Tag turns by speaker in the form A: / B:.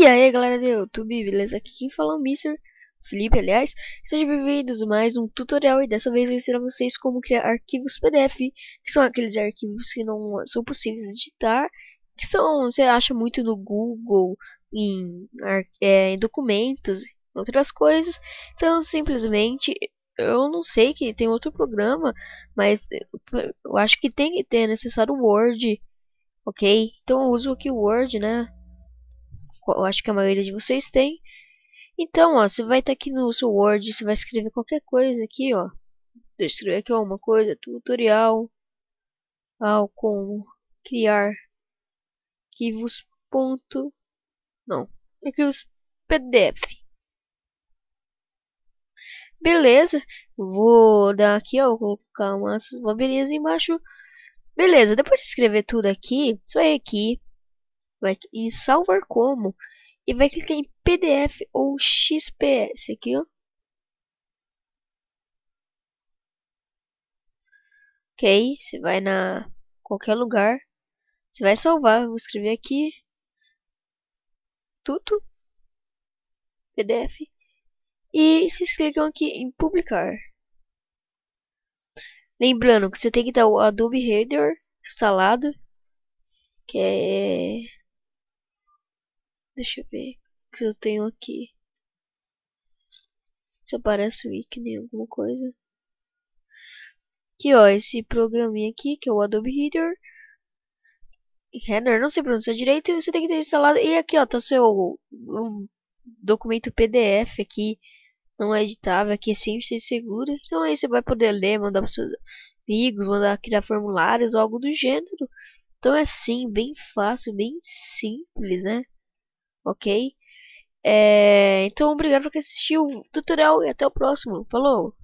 A: E aí galera do YouTube, beleza? Aqui quem fala é o Mr. Felipe, aliás. Sejam bem-vindos a mais um tutorial e dessa vez eu ensinar vocês como criar arquivos PDF, que são aqueles arquivos que não são possíveis de editar, que são, você acha muito no Google, em, é, em documentos, outras coisas. Então simplesmente eu não sei que tem outro programa, mas eu acho que tem que ter necessário o Word, ok? Então eu uso aqui o Word, né? eu acho que a maioria de vocês tem. Então, ó, você vai estar tá aqui no seu Word, você vai escrever qualquer coisa aqui, ó. Eu escrever aqui alguma coisa, tutorial ao como criar arquivos ponto não, arquivos PDF. Beleza, vou dar aqui, ó, vou colocar umas bobinhas embaixo. Beleza, depois de escrever tudo aqui, só ir aqui vai em salvar como e vai clicar em PDF ou XPS aqui, ó. Ok, você vai na qualquer lugar, você vai salvar, vou escrever aqui tudo PDF e vocês clicam aqui em publicar. Lembrando que você tem que ter o Adobe Reader instalado, que é Deixa eu ver o que eu tenho aqui. Se aparece o ícone, alguma coisa. Aqui, ó, esse programinha aqui, que é o Adobe Reader. Header, não sei pronunciar direito, você tem que ter instalado. E aqui, ó, tá seu um documento PDF aqui, não é editável, aqui é sempre seguro. Então aí você vai poder ler, mandar para seus amigos, mandar criar formulários ou algo do gênero. Então é assim, bem fácil, bem simples, né? ok? É, então, obrigado por assistir o tutorial e até o próximo. Falou!